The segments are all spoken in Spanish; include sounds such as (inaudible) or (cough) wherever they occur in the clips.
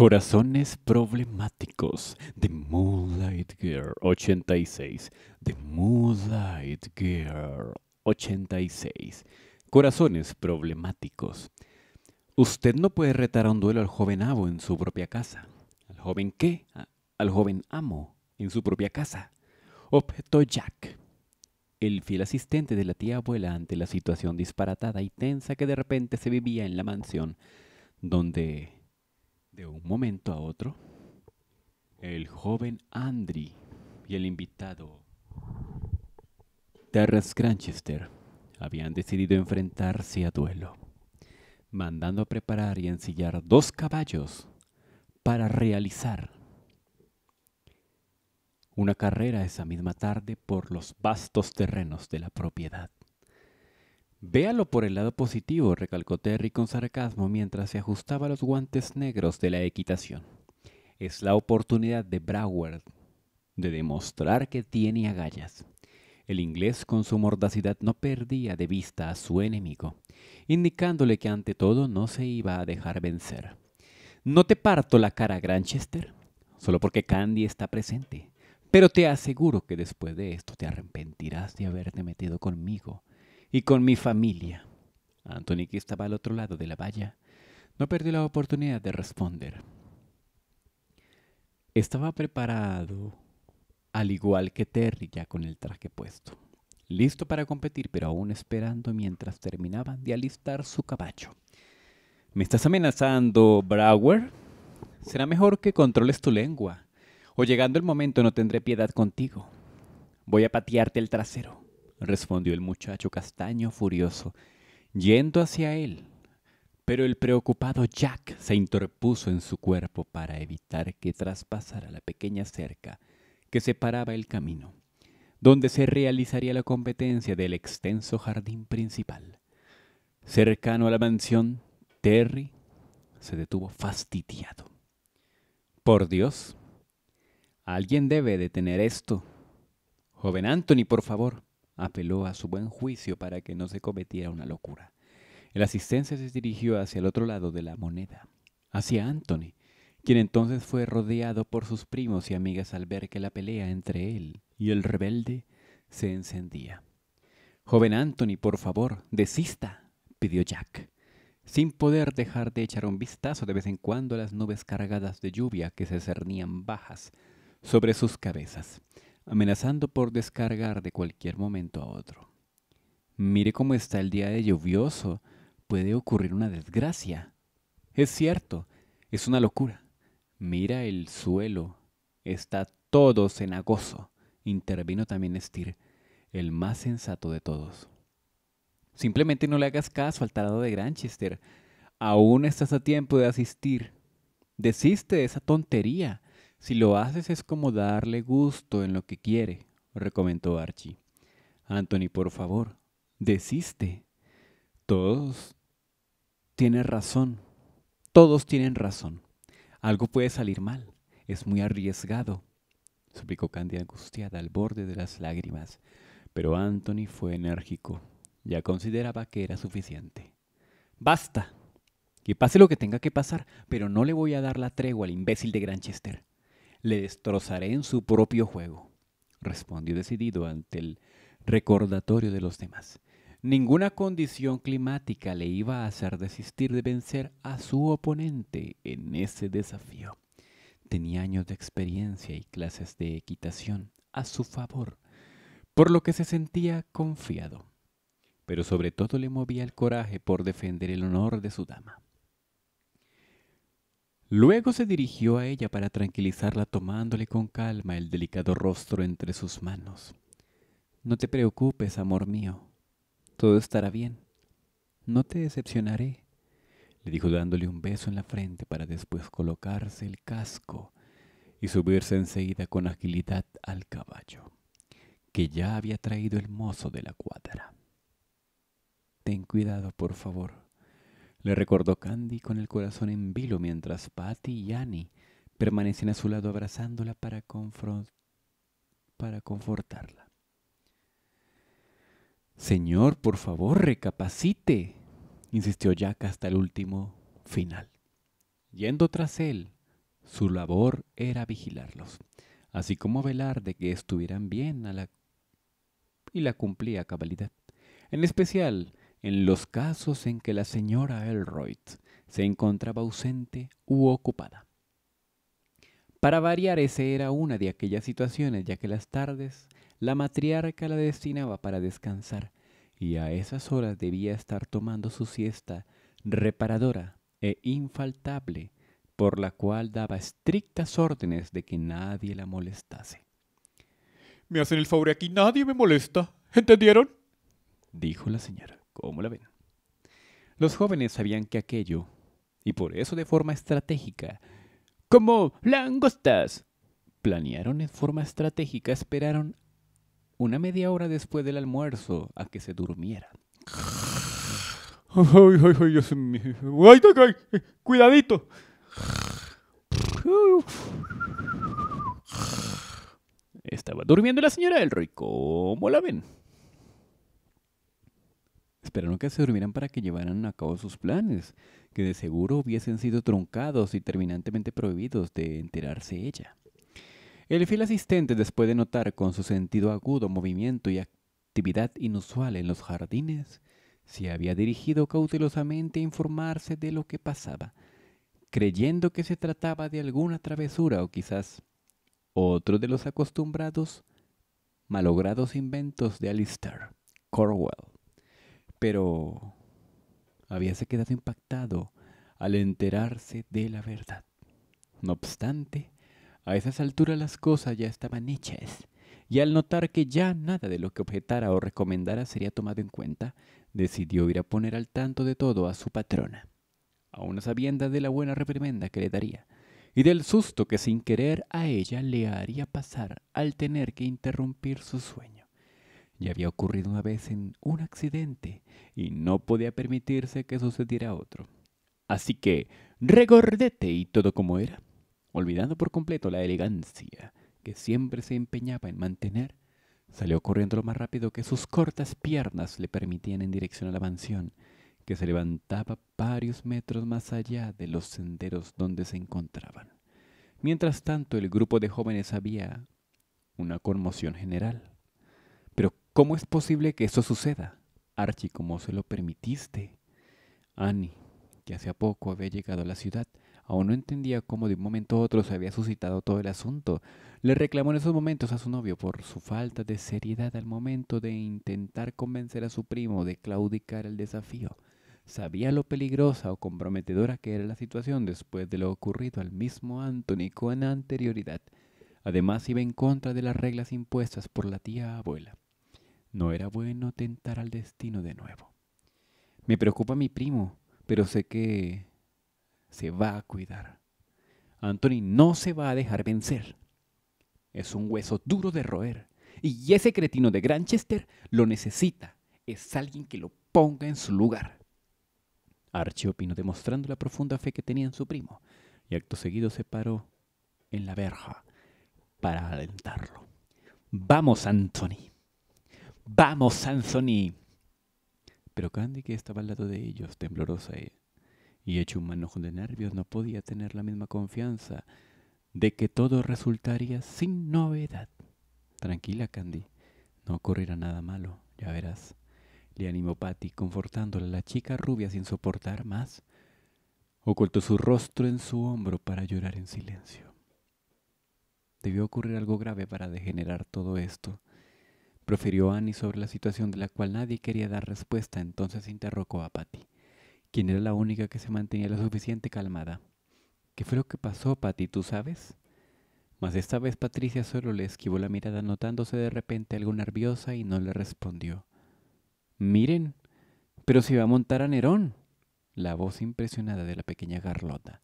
Corazones problemáticos de Moonlight Girl 86. De Moonlight Girl 86. Corazones problemáticos. Usted no puede retar a un duelo al joven amo en su propia casa. ¿Al joven qué? Al joven amo en su propia casa. Objetó Jack, el fiel asistente de la tía abuela ante la situación disparatada y tensa que de repente se vivía en la mansión donde de un momento a otro, el joven Andri y el invitado Terrence Granchester habían decidido enfrentarse a duelo, mandando a preparar y ensillar dos caballos para realizar una carrera esa misma tarde por los vastos terrenos de la propiedad. Véalo por el lado positivo, recalcó Terry con sarcasmo mientras se ajustaba los guantes negros de la equitación. Es la oportunidad de Broward de demostrar que tiene agallas. El inglés con su mordacidad no perdía de vista a su enemigo, indicándole que ante todo no se iba a dejar vencer. No te parto la cara, Granchester, solo porque Candy está presente, pero te aseguro que después de esto te arrepentirás de haberte metido conmigo y con mi familia. Anthony, que estaba al otro lado de la valla, no perdió la oportunidad de responder. Estaba preparado, al igual que Terry, ya con el traje puesto. Listo para competir, pero aún esperando mientras terminaban de alistar su caballo. ¿Me estás amenazando, Brower? Será mejor que controles tu lengua, o llegando el momento no tendré piedad contigo. Voy a patearte el trasero respondió el muchacho castaño furioso, yendo hacia él. Pero el preocupado Jack se interpuso en su cuerpo para evitar que traspasara la pequeña cerca que separaba el camino, donde se realizaría la competencia del extenso jardín principal. Cercano a la mansión, Terry se detuvo fastidiado. Por Dios, alguien debe detener esto. Joven Anthony, por favor, apeló a su buen juicio para que no se cometiera una locura. El asistente se dirigió hacia el otro lado de la moneda, hacia Anthony, quien entonces fue rodeado por sus primos y amigas al ver que la pelea entre él y el rebelde se encendía. Joven Anthony, por favor, desista, pidió Jack, sin poder dejar de echar un vistazo de vez en cuando a las nubes cargadas de lluvia que se cernían bajas sobre sus cabezas amenazando por descargar de cualquier momento a otro. Mire cómo está el día de lluvioso, puede ocurrir una desgracia. Es cierto, es una locura. Mira el suelo, está todo cenagoso, intervino también Stir, el más sensato de todos. Simplemente no le hagas caso al tarado de Granchester. Aún estás a tiempo de asistir. Desiste de esa tontería. Si lo haces es como darle gusto en lo que quiere, recomendó Archie. Anthony, por favor, desiste. Todos tienen razón. Todos tienen razón. Algo puede salir mal. Es muy arriesgado, suplicó Candy angustiada al borde de las lágrimas. Pero Anthony fue enérgico. Ya consideraba que era suficiente. Basta. Que pase lo que tenga que pasar, pero no le voy a dar la tregua al imbécil de Granchester le destrozaré en su propio juego, respondió decidido ante el recordatorio de los demás. Ninguna condición climática le iba a hacer desistir de vencer a su oponente en ese desafío. Tenía años de experiencia y clases de equitación a su favor, por lo que se sentía confiado. Pero sobre todo le movía el coraje por defender el honor de su dama. Luego se dirigió a ella para tranquilizarla tomándole con calma el delicado rostro entre sus manos. No te preocupes, amor mío. Todo estará bien. No te decepcionaré, le dijo dándole un beso en la frente para después colocarse el casco y subirse enseguida con agilidad al caballo, que ya había traído el mozo de la cuadra. Ten cuidado, por favor, le recordó Candy con el corazón en vilo mientras Patty y Annie permanecían a su lado abrazándola para, para confortarla. Señor, por favor, recapacite, insistió Jack hasta el último final. Yendo tras él, su labor era vigilarlos, así como velar de que estuvieran bien a la... y la cumplía a cabalidad. En especial, en los casos en que la señora Elroyd se encontraba ausente u ocupada. Para variar, esa era una de aquellas situaciones, ya que las tardes la matriarca la destinaba para descansar, y a esas horas debía estar tomando su siesta reparadora e infaltable, por la cual daba estrictas órdenes de que nadie la molestase. Me hacen el favor aquí, nadie me molesta. ¿Entendieron? dijo la señora. ¿Cómo la ven? Los jóvenes sabían que aquello, y por eso de forma estratégica, como langostas, planearon en forma estratégica, esperaron una media hora después del almuerzo a que se durmiera Ay, ay, ay, cuidadito. Estaba durmiendo la señora Elroy. ¿Cómo la ven? Esperaron que se durmieran para que llevaran a cabo sus planes, que de seguro hubiesen sido truncados y terminantemente prohibidos de enterarse ella. El fiel asistente, después de notar con su sentido agudo movimiento y actividad inusual en los jardines, se había dirigido cautelosamente a informarse de lo que pasaba, creyendo que se trataba de alguna travesura o quizás otro de los acostumbrados, malogrados inventos de Alistair Corwell pero se quedado impactado al enterarse de la verdad. No obstante, a esas alturas las cosas ya estaban hechas, y al notar que ya nada de lo que objetara o recomendara sería tomado en cuenta, decidió ir a poner al tanto de todo a su patrona, aún sabiendo de la buena reprimenda que le daría, y del susto que sin querer a ella le haría pasar al tener que interrumpir su sueño. Ya había ocurrido una vez en un accidente y no podía permitirse que sucediera otro. Así que regordete y todo como era, olvidando por completo la elegancia que siempre se empeñaba en mantener, salió corriendo lo más rápido que sus cortas piernas le permitían en dirección a la mansión, que se levantaba varios metros más allá de los senderos donde se encontraban. Mientras tanto, el grupo de jóvenes había una conmoción general. ¿Cómo es posible que eso suceda? Archie, ¿cómo se lo permitiste? Annie, que hace poco había llegado a la ciudad, aún no entendía cómo de un momento a otro se había suscitado todo el asunto. Le reclamó en esos momentos a su novio por su falta de seriedad al momento de intentar convencer a su primo de claudicar el desafío. Sabía lo peligrosa o comprometedora que era la situación después de lo ocurrido al mismo Anthony con anterioridad. Además iba en contra de las reglas impuestas por la tía abuela. No era bueno tentar al destino de nuevo. Me preocupa mi primo, pero sé que se va a cuidar. Anthony no se va a dejar vencer. Es un hueso duro de roer. Y ese cretino de Granchester lo necesita. Es alguien que lo ponga en su lugar. Archie opinó demostrando la profunda fe que tenía en su primo. Y acto seguido se paró en la verja para alentarlo. Vamos, Anthony. ¡Vamos, Anthony. Pero Candy, que estaba al lado de ellos, temblorosa e-, y hecho un manojo de nervios, no podía tener la misma confianza de que todo resultaría sin novedad. Tranquila, Candy, no ocurrirá nada malo, ya verás. Le animó Patty, confortándola. La chica rubia, sin soportar más, ocultó su rostro en su hombro para llorar en silencio. Debió ocurrir algo grave para degenerar todo esto. Profirió Annie sobre la situación de la cual nadie quería dar respuesta, entonces interrogó a Patty, quien era la única que se mantenía lo suficiente calmada. ¿Qué fue lo que pasó, Patty? ¿Tú sabes? Mas esta vez Patricia solo le esquivó la mirada, notándose de repente algo nerviosa y no le respondió. Miren, pero si va a montar a Nerón. La voz impresionada de la pequeña garlota.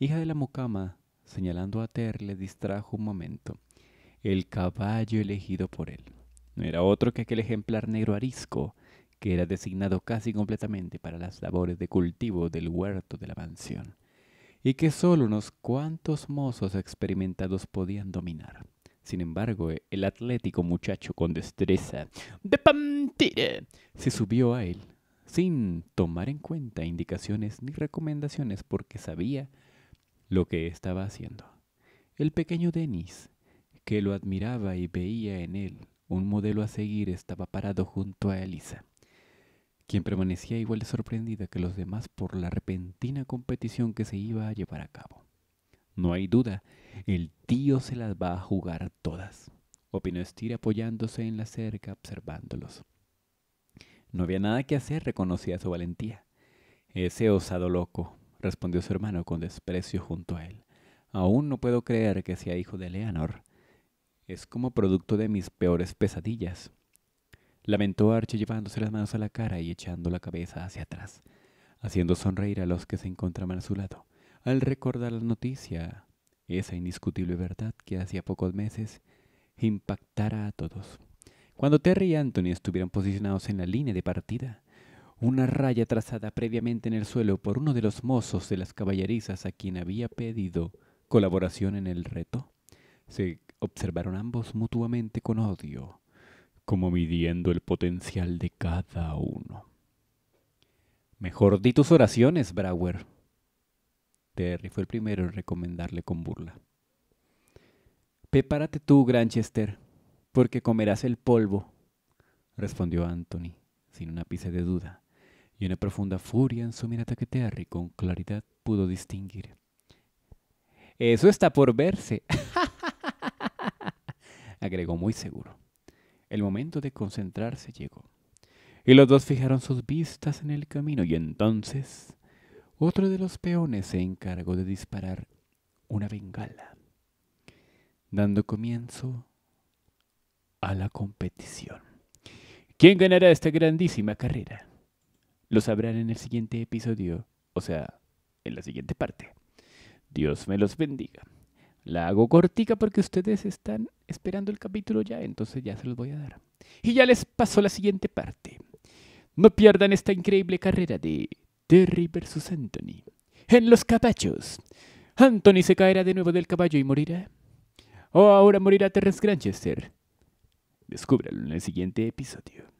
hija de la mucama, señalando a Ter, le distrajo un momento. El caballo elegido por él. No era otro que aquel ejemplar negro arisco que era designado casi completamente para las labores de cultivo del huerto de la mansión y que solo unos cuantos mozos experimentados podían dominar. Sin embargo, el atlético muchacho con destreza de se subió a él, sin tomar en cuenta indicaciones ni recomendaciones porque sabía lo que estaba haciendo. El pequeño Denis, que lo admiraba y veía en él un modelo a seguir, estaba parado junto a Elisa, quien permanecía igual de sorprendida que los demás por la repentina competición que se iba a llevar a cabo. No hay duda, el tío se las va a jugar todas, opinó Estir apoyándose en la cerca observándolos. No había nada que hacer, reconocía su valentía. Ese osado loco, respondió su hermano con desprecio junto a él. Aún no puedo creer que sea hijo de Eleanor. Es como producto de mis peores pesadillas. Lamentó Archie llevándose las manos a la cara y echando la cabeza hacia atrás, haciendo sonreír a los que se encontraban a su lado, al recordar la noticia, esa indiscutible verdad que hacía pocos meses impactara a todos. Cuando Terry y Anthony estuvieron posicionados en la línea de partida, una raya trazada previamente en el suelo por uno de los mozos de las caballerizas a quien había pedido colaboración en el reto, se observaron ambos mutuamente con odio, como midiendo el potencial de cada uno. Mejor di tus oraciones, Brower. Terry fue el primero en recomendarle con burla. Prepárate tú, Granchester, porque comerás el polvo, respondió Anthony, sin una ápice de duda, y una profunda furia en su mirada que Terry con claridad pudo distinguir. Eso está por verse. (laughs) agregó muy seguro. El momento de concentrarse llegó. Y los dos fijaron sus vistas en el camino y entonces otro de los peones se encargó de disparar una bengala, dando comienzo a la competición. ¿Quién ganará esta grandísima carrera? Lo sabrán en el siguiente episodio, o sea, en la siguiente parte. Dios me los bendiga. La hago cortica porque ustedes están esperando el capítulo ya, entonces ya se los voy a dar. Y ya les paso la siguiente parte. No pierdan esta increíble carrera de Terry versus Anthony. En los caballos. Anthony se caerá de nuevo del caballo y morirá. O ahora morirá Terrence Granchester. Descúbralo en el siguiente episodio.